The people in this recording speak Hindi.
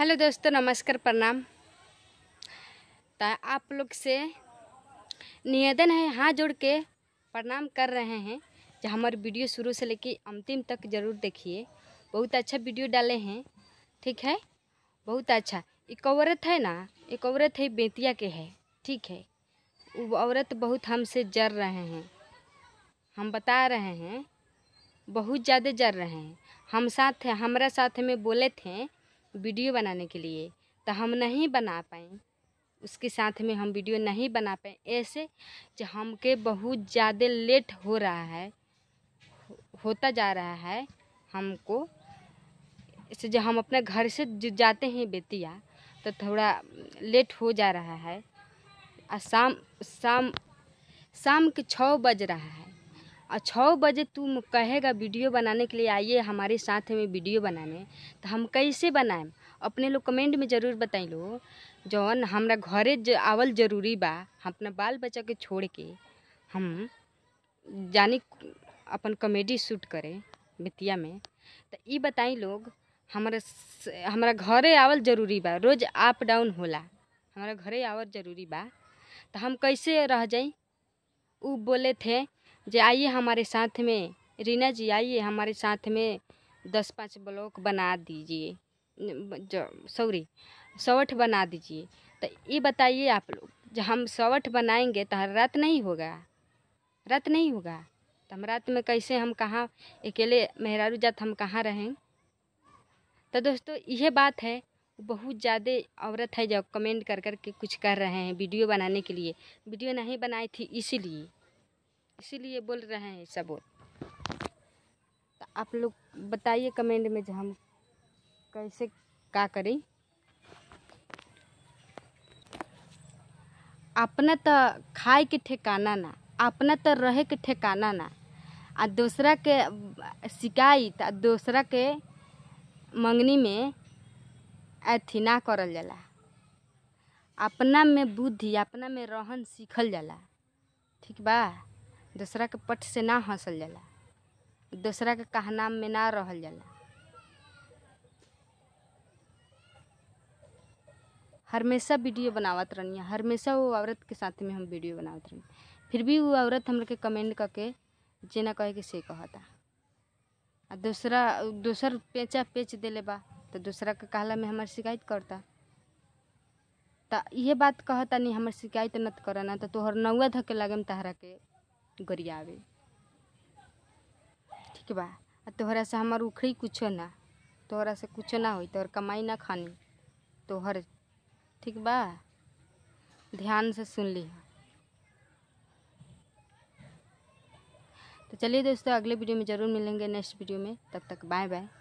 हेलो दोस्तों नमस्कार प्रणाम तो आप लोग से निवेदन है हाथ जोड़ के प्रणाम कर रहे हैं जो हमारे वीडियो शुरू से लेके अंतिम तक जरूर देखिए बहुत अच्छा वीडियो डाले हैं ठीक है बहुत अच्छा एक औरत है ना एक औरत है बेतिया के है ठीक है वो औरत बहुत हमसे जर रहे हैं हम बता रहे हैं बहुत ज़्यादा जर रहे हैं हम साथ हैं हमारा साथ में बोले थे वीडियो बनाने के लिए तो हम नहीं बना पाए उसके साथ में हम वीडियो नहीं बना पाए ऐसे जो हमके बहुत ज़्यादा लेट हो रहा है होता जा रहा है हमको इससे जब हम अपने घर से जाते हैं बेतिया तो थोड़ा लेट हो जा रहा है और शाम शाम शाम के छः बज रहा है और अच्छा, छः बजे तुम कहेगा वीडियो बनाने के लिए आइए हमारे साथ में वीडियो बनाने तो हम कैसे बनाएम अपने लोग कमेंट में ज़रूर बताई लो जौन हमारा घरे आवल जरूरी बा हम अपना बाल बच्चा के छोड़ के हम जानी अपन कॉमेडी शूट करें बितिया में तो ये बताई लोग हमारा हमारा घरे आवल जरूरी बा रोज़ अप डाउन होला हमारा घरे आवल जरूरी बा तो हम कैसे रह जाए वो बोले थे जी आइए हमारे साथ में रीना जी आइए हमारे साथ में दस पाँच ब्लॉक बना दीजिए सॉरी सौठ बना दीजिए तो ये बताइए आप लोग जब हम सौठ बनाएंगे तो हर रात नहीं होगा रात नहीं होगा तो हम रात में कैसे हम कहाँ अकेले मेहरारू जात हम कहाँ रहें तो दोस्तों यह बात है बहुत ज़्यादा औरत है जो कमेंट कर कर के कुछ कर रहे हैं वीडियो बनाने के लिए वीडियो नहीं बनाई थी इसीलिए इसीलिए बोल रहे हैं सब तो आप लोग बताइए कमेंट में जो हम कैसे का करें अपना तो खाए के ठिकाना ना अपना तो रहे के ठिकाना ना आ दूसरा के शिकायत तो आ दूसरा के मंगनी में अथी ना करल जाला अपना में बुद्धि अपना में रहन सीखल जाला ठीक बा दूसरा के पट से ना हंसल जाला दूसरा के कहना में ना रहल जाला हमेशा वीडियो बनावत रहनी हमेशा वो औरत के साथ में हम वीडियो बनावत रहनी फिर भी वो औरत हमरा के कमेंट करके जेना कहे के से कहता आ दूसरा दूसर पेचा पेच दिले बा तो दूसरा के कहला में हमार शिकायत करता तो ये बात कहता नहीं हमार शिकायत न करना तो तोहर नौआ धके लगे तहरा के गरियावे ठीक बा तोहरा से हमार उखड़ी कुछ ना तोहरा से कुछ ना हो तोहर कमाई ना खानी तोहर ठीक बा ध्यान से सुन ली तो चलिए दोस्तों अगले वीडियो में ज़रूर मिलेंगे नेक्स्ट वीडियो में तब तक बाय बाय